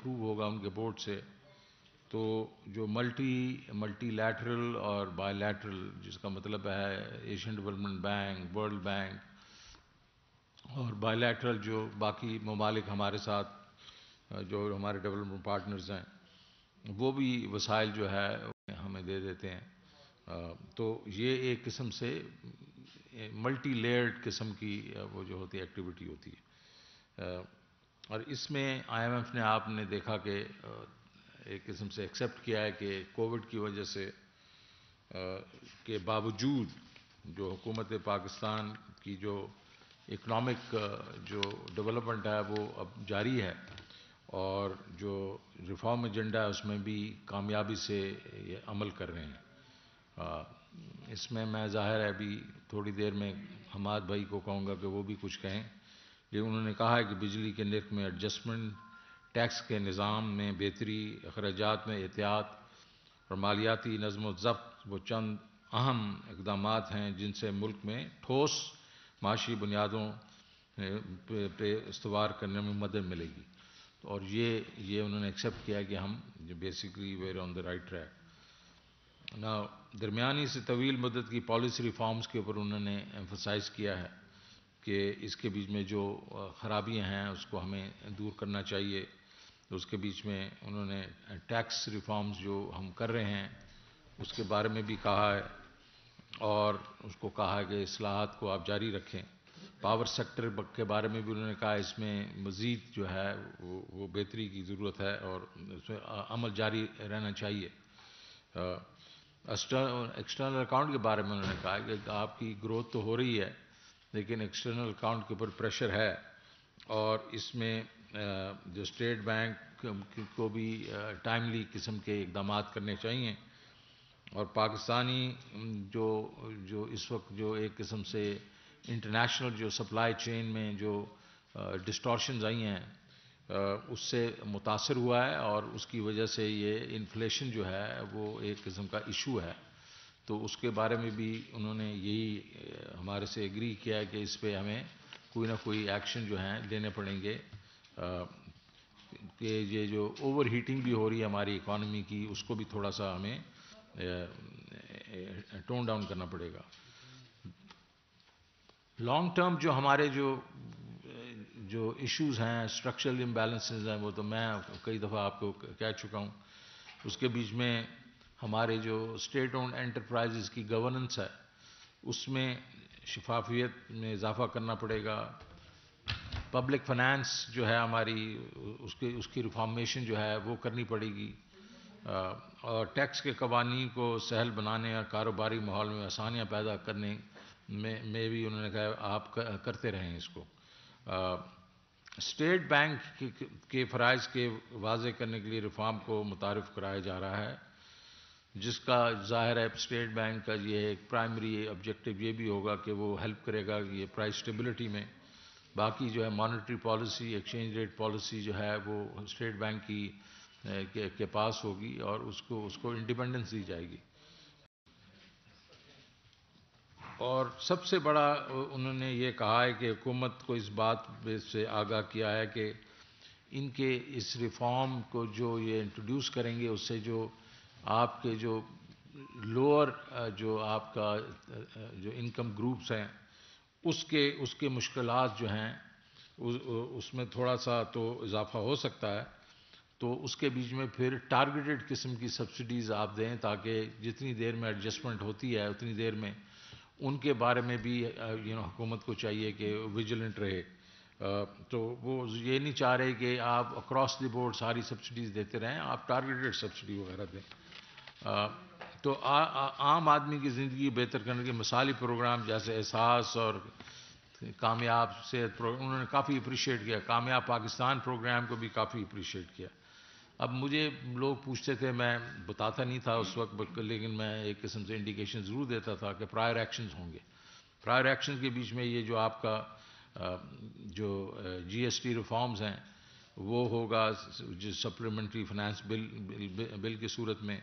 approve होगा उनके board से तो जो मल्टी मल्टी लैटरल और बायलैटरल जिसका मतलब है Asian Development Bank World Bank और बायलैटरल जो बाकी ममालिक हमारे साथ जो हमारे डेवलपमेंट पार्टनर्स हैं वो भी वसाइल जो है हमें दे देते हैं तो ये एक किस्म से मल्टी लेयर्ड किस्म की वो जो होती है एक्टिविटी होती है और इसमें आईएमएफ ने आपने देखा कि एक किस्म से एक्सेप्ट किया है कि कोविड की वजह से के बावजूद जो हुकूमत पाकिस्तान की जो इकनॉमिक जो डेवलपमेंट है वो अब जारी है और जो रिफॉर्म एजेंडा है उसमें भी कामयाबी से ये अमल कर रहे हैं इसमें मैं ज़ाहिर है अभी थोड़ी देर में हमाद भाई को कहूँगा कि वो भी कुछ कहें ये उन्होंने कहा है कि बिजली के निर्क में एडजस्टमेंट टैक्स के निज़ाम में बेहतरी अखराज में एहतियात और मालियाती नज़म ज़ब्त वो चंद अहम इकदाम हैं जिनसे मुल्क में ठोस माशी बुनियादों पर इस्तवार करने में मदद मिलेगी तो और ये ये उन्होंने एक्सेप्ट किया कि हम basically were on the right track ना दरमिया से तवील मदद की पॉलिसी रिफॉर्म्स के ऊपर उन्होंने एम्फोसाइज किया है कि इसके बीच में जो खराबियां हैं उसको हमें दूर करना चाहिए उसके बीच में उन्होंने टैक्स रिफॉर्म्स जो हम कर रहे हैं उसके बारे में भी कहा है और उसको कहा है कि असलाहत को आप जारी रखें पावर सेक्टर के बारे में भी उन्होंने कहा इसमें मज़ीद जो है वो वो बेहतरी की ज़रूरत है और उसमें अमल जारी रहना चाहिए एक्सटर्नल अकाउंट के बारे में उन्होंने कहा कि आपकी ग्रोथ तो हो रही है लेकिन एक्सटर्नल अकाउंट के ऊपर प्रेशर है और इसमें जो स्टेट बैंक को भी टाइमली किस्म के इकदाम करने चाहिए और पाकिस्तानी जो जो इस वक्त जो एक किस्म से इंटरनेशनल जो सप्लाई चेन में जो डिस्टॉर्शन आई हैं उससे मुतासर हुआ है और उसकी वजह से ये इन्फ्लेशन जो है वो एक किस्म का इशू है तो उसके बारे में भी उन्होंने यही हमारे से एग्री किया कि इस पर हमें कोई ना कोई एक्शन जो है लेने पड़ेंगे कि ये जो ओवर हीटिंग भी हो रही है हमारी इकॉनमी की उसको भी थोड़ा सा हमें टोन डाउन करना पड़ेगा लॉन्ग टर्म जो हमारे जो जो इश्यूज हैं स्ट्रक्चरल इम्बेलेंसेज हैं वो तो मैं कई दफ़ा आपको कह चुका हूँ उसके बीच में हमारे जो स्टेट ओन एंटरप्राइजेज की गवर्नेंस है उसमें शफाफियत में इजाफा करना पड़ेगा पब्लिक फाइनेंस जो है हमारी उसके उसकी रिफॉर्मेशन जो है वो करनी पड़ेगी और टैक्स के कवानी को सहल बनाने और कारोबारी माहौल में आसानियाँ पैदा करने में में भी उन्होंने कहा आप करते रहें इसको स्टेट बैंक के, के फ़राइज़ के वाजे करने के लिए रिफॉर्म को मुतारफ़ कराया जा रहा है जिसका जाहिर है स्टेट बैंक का ये एक प्राइमरी ऑब्जेक्टिव ये भी होगा कि वो हेल्प करेगा ये प्राइस स्टेबिलिटी में बाकी जो है monetary policy exchange rate policy जो है वो स्टेट बैंक की के, के पास होगी और उसको उसको इंडिपेंडेंस दी जाएगी और सबसे बड़ा उन्होंने ये कहा है कि हुकूमत को इस बात से आगाह किया है कि इनके इस रिफॉर्म को जो ये इंट्रोड्यूस करेंगे उससे जो आपके जो लोअर जो आपका जो इनकम ग्रुप्स हैं उसके उसके मुश्किल जो हैं उस, उसमें थोड़ा सा तो इजाफा हो सकता है तो उसके बीच में फिर टारगेटेड किस्म की सब्सिडीज़ आप दें ताकि जितनी देर में एडजस्टमेंट होती है उतनी देर में उनके बारे में भी यू नो हुकूमत को चाहिए कि विजिलेंट रहे तो वो ये नहीं चाह रहे कि आप अक्रॉस द बोर्ड सारी सब्सिडीज़ देते रहें आप टारगेटेड सब्सिडी वगैरह दें तो आ, आ, आम आदमी की ज़िंदगी बेहतर करने के मिसाली प्रोग्राम जैसे एहसास और कामयाब सेहत प्रोग्राम उन्होंने काफ़ी अप्रिशिएट किया कामयाब पाकिस्तान प्रोग्राम को भी काफ़ी अप्रिशिएट किया अब मुझे लोग पूछते थे मैं बताता नहीं था उस वक्त लेकिन मैं एक किस्म से इंडिकेशन ज़रूर देता था कि प्रायर एक्शंस होंगे प्रायर एक्शन के बीच में ये जो आपका जो जीएसटी रिफॉर्म्स हैं वो होगा जो supplementary finance bill, bill bill की सूरत में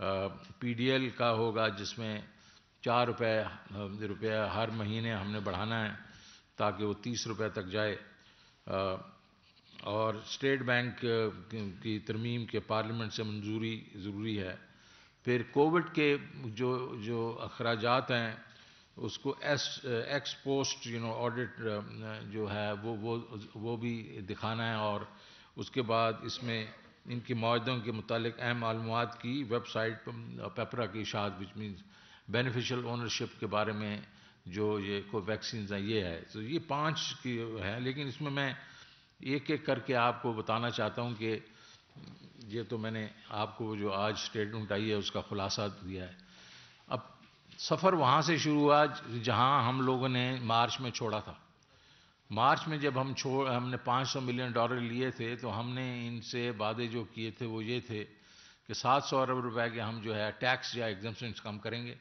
पीडीएल का होगा जिसमें चार रुपये रुपया हर महीने हमने बढ़ाना है ताकि वो तीस रुपये तक जाए और स्टेट बैंक की तरमीम के पार्लियामेंट से मंजूरी ज़रूरी है फिर कोविड के जो जो अखराज हैं उसको as ex post you know audit जो है वो वो वो भी दिखाना है और उसके बाद इसमें इनकी मुआदों के मुतालिक अहम मालूम की वेबसाइट पेपरा की इशात विच मीन्स बेनिफिशियल ओनरशिप के बारे में जो ये को वैक्सीन हैं ये है तो ये पाँच की है लेकिन इसमें मैं एक एक करके आपको बताना चाहता हूँ कि ये तो मैंने आपको जो आज स्टेटमेंट आई है उसका खुलासा दिया है अब सफ़र वहाँ से शुरू हुआ जहाँ हम लोगों ने मार्च में छोड़ा था मार्च में जब हम छोड़ हमने 500 मिलियन डॉलर लिए थे तो हमने इनसे वादे जो किए थे वो ये थे कि 700 अरब रुपए के हम जो है टैक्स या एग्जम्पन्स कम करेंगे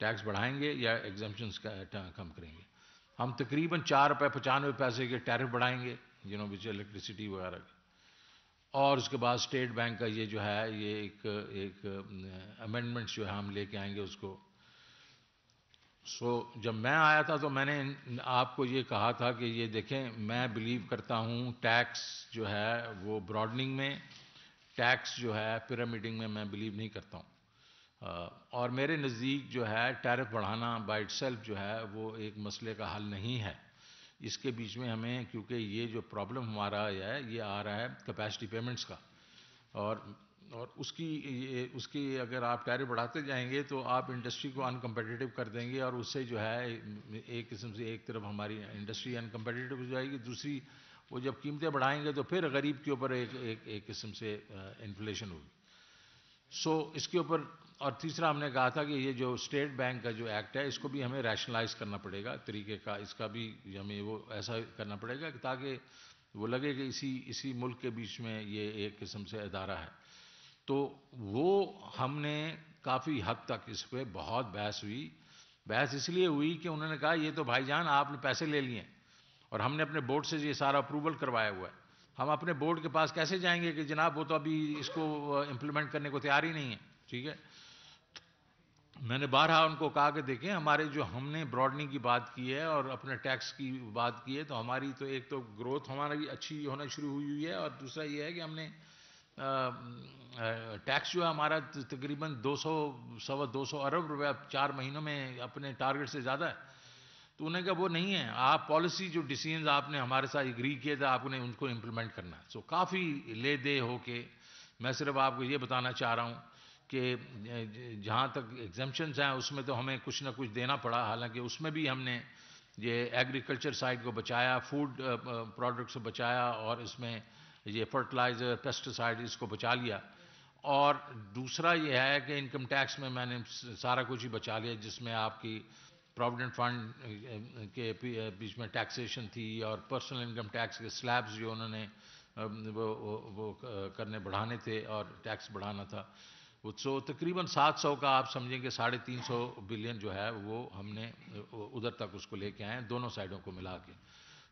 टैक्स बढ़ाएंगे या एग्जम्पन्स कम करेंगे हम तकरीबन चार रुपये पचानवे पैसे के टैरिफ बढ़ाएंगे जिनों बीच इलेक्ट्रिसिटी वगैरह के और उसके बाद स्टेट बैंक का ये जो है ये एक एक अमेंडमेंट्स जो है हम लेके आएंगे उसको सो so, जब मैं आया था तो मैंने आपको ये कहा था कि ये देखें मैं बिलीव करता हूँ टैक्स जो है वो ब्रॉडनिंग में टैक्स जो है पिरामिडिंग में मैं बिलीव नहीं करता हूँ और मेरे नज़दीक जो है टैरिफ बढ़ाना बाई सेल्फ जो है वो एक मसले का हल नहीं है इसके बीच में हमें क्योंकि ये जो प्रॉब्लम हमारा है ये आ रहा है कैपेसिटी पेमेंट्स का और और उसकी उसकी अगर आप कैरियर बढ़ाते जाएंगे तो आप इंडस्ट्री को अनकम्पटिटिव कर देंगे और उससे जो है एक किस्म से एक तरफ हमारी इंडस्ट्री अनकम्पटिटिव हो जाएगी दूसरी वो जब कीमतें बढ़ाएंगे तो फिर गरीब के ऊपर एक एक एक किस्म से इन्फ्लेशन होगी सो इसके ऊपर और तीसरा हमने कहा था कि ये जो स्टेट बैंक का जो एक्ट है इसको भी हमें रैशनलाइज करना पड़ेगा तरीके का इसका भी हमें वो ऐसा करना पड़ेगा कि ताकि वो लगे कि इसी इसी मुल्क के बीच में ये एक किस्म से अदारा है तो वो हमने काफ़ी हद तक इस पर बहुत बहस हुई बहस इसलिए हुई कि उन्होंने कहा ये तो भाईजान आपने पैसे ले लिए और हमने अपने बोर्ड से ये सारा अप्रूवल करवाया हुआ है हम अपने बोर्ड के पास कैसे जाएंगे कि जनाब वो तो अभी इसको इम्प्लीमेंट करने को तैयार ही नहीं है ठीक है मैंने बारह उनको कहा कि देखें हमारे जो हमने ब्रॉडनिंग की बात की है और अपने टैक्स की बात की है तो हमारी तो एक तो ग्रोथ हमारी अच्छी होना शुरू हुई हुई है और दूसरा ये है कि हमने टैक्स जो है हमारा तकरीबन 200 सवा सौ अरब रुपया चार महीनों में अपने टारगेट से ज़्यादा है तो उन्हें कहा वो नहीं है आप पॉलिसी जो डिसीजन आपने हमारे साथ एग्री किए थे आपने उनको इम्प्लीमेंट करना है सो काफ़ी ले दे हो के मैं सिर्फ आपको ये बताना चाह रहा हूँ कि जहाँ तक एग्जाम्शंस हैं उसमें तो हमें कुछ ना कुछ देना पड़ा हालांकि उसमें भी हमने ये एग्रीकल्चर साइड को बचाया फूड प्रोडक्ट्स को बचाया और इसमें ये फर्टिलाइज़र पेस्टिसाइड इसको बचा लिया और दूसरा ये है कि इनकम टैक्स में मैंने सारा कुछ ही बचा लिया जिसमें आपकी प्रोविडेंट फंड के बीच में टैक्सेशन थी और पर्सनल इनकम टैक्स के स्लैब्स जो उन्होंने वो, वो, वो करने बढ़ाने थे और टैक्स बढ़ाना था सो तकरीबन 700 का आप समझेंगे साढ़े तीन सौ बिलियन जो है वो हमने उधर तक उसको लेके आए दोनों साइडों को मिला के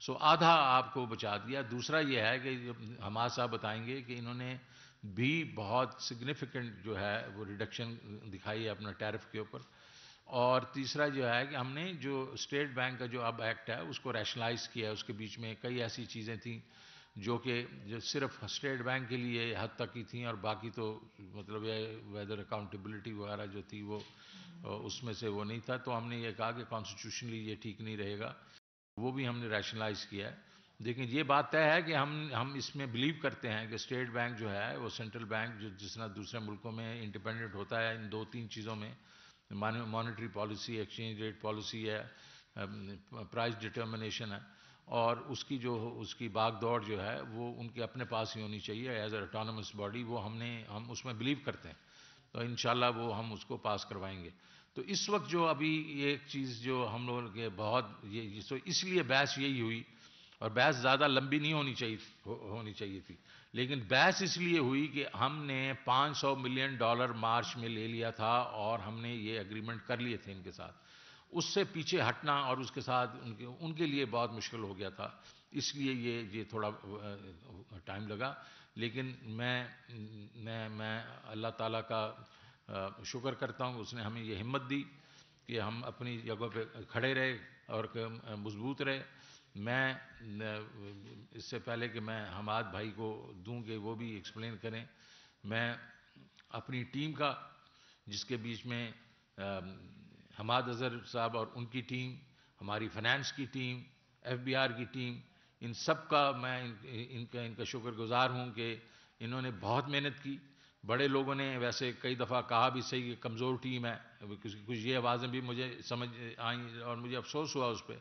सो आधा आपको बचा दिया दूसरा यह है कि हमारा साहब बताएंगे कि इन्होंने भी बहुत सिग्निफिकेंट जो है वो रिडक्शन दिखाई है अपना टैरिफ के ऊपर और तीसरा जो है कि हमने जो स्टेट बैंक का जो अब एक्ट है उसको रैशनलाइज किया है उसके बीच में कई ऐसी चीज़ें थी जो कि जो सिर्फ स्टेट बैंक के लिए हद तक की थी और बाकी तो मतलब ये वेदर अकाउंटेबिलिटी वगैरह जो थी वो उसमें से वो नहीं था तो हमने ये कहा कि कॉन्स्टिट्यूशनली ये ठीक नहीं रहेगा वो भी हमने रैशनलाइज किया है लेकिन ये बात तय है कि हम हम इसमें बिलीव करते हैं कि स्टेट बैंक जो है वो सेंट्रल बैंक जो जिस तरह दूसरे मुल्कों में इंडिपेंडेंट होता है इन दो तीन चीज़ों में monetary policy exchange rate policy है प्राइस डिटर्मिनेशन है और उसकी जो उसकी बाग दौड़ जो है वो उनके अपने पास ही होनी चाहिए एज अटोनमस बॉडी वो हमने हम उसमें बिलीव करते हैं तो इन वो हम उसको पास करवाएंगे तो इस वक्त जो अभी ये एक चीज़ जो हम लोगों के बहुत ये तो इसलिए बहस यही हुई और बहस ज़्यादा लंबी नहीं होनी चाहिए हो, होनी चाहिए थी लेकिन बहस इसलिए हुई कि हमने 500 मिलियन डॉलर मार्च में ले लिया था और हमने ये एग्रीमेंट कर लिए थे इनके साथ उससे पीछे हटना और उसके साथ उनके उनके लिए बहुत मुश्किल हो गया था इसलिए ये ये थोड़ा टाइम लगा लेकिन मैं मैं मैं अल्लाह ताला का शुक्र करता हूँ उसने हमें ये हिम्मत दी कि हम अपनी जगह पे खड़े रहे और मजबूत रहे मैं इससे पहले कि मैं हमाद भाई को दूं कि वो भी एक्सप्लेन करें मैं अपनी टीम का जिसके बीच में हमाद अजहर साहब और उनकी टीम हमारी फाइनेंस की टीम एफबीआर की टीम इन सब का मैं इन, इनका इनका शुक्रगुजार हूं कि इन्होंने बहुत मेहनत की बड़े लोगों ने वैसे कई दफ़ा कहा भी सही कि कमज़ोर टीम है कुछ कुछ ये आवाज़ें भी मुझे समझ आई और मुझे अफसोस हुआ उस पर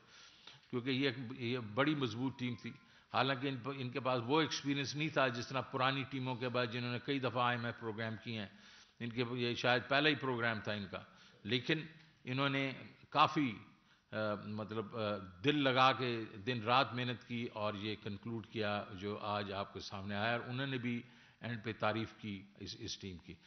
क्योंकि ये ये बड़ी मजबूत टीम थी हालांकि इन इनके पास वो एक्सपीरियंस नहीं था जिस तरह पुरानी टीमों के बाद जिन्होंने कई दफ़ा आई प्रोग्राम किए हैं इनके ये शायद पहला ही प्रोग्राम था इनका लेकिन इन्होंने काफ़ी मतलब आ, दिल लगा के दिन रात मेहनत की और ये कंक्लूड किया जो आज आपके सामने आया और उन्होंने भी एंड पे तारीफ की इस इस टीम की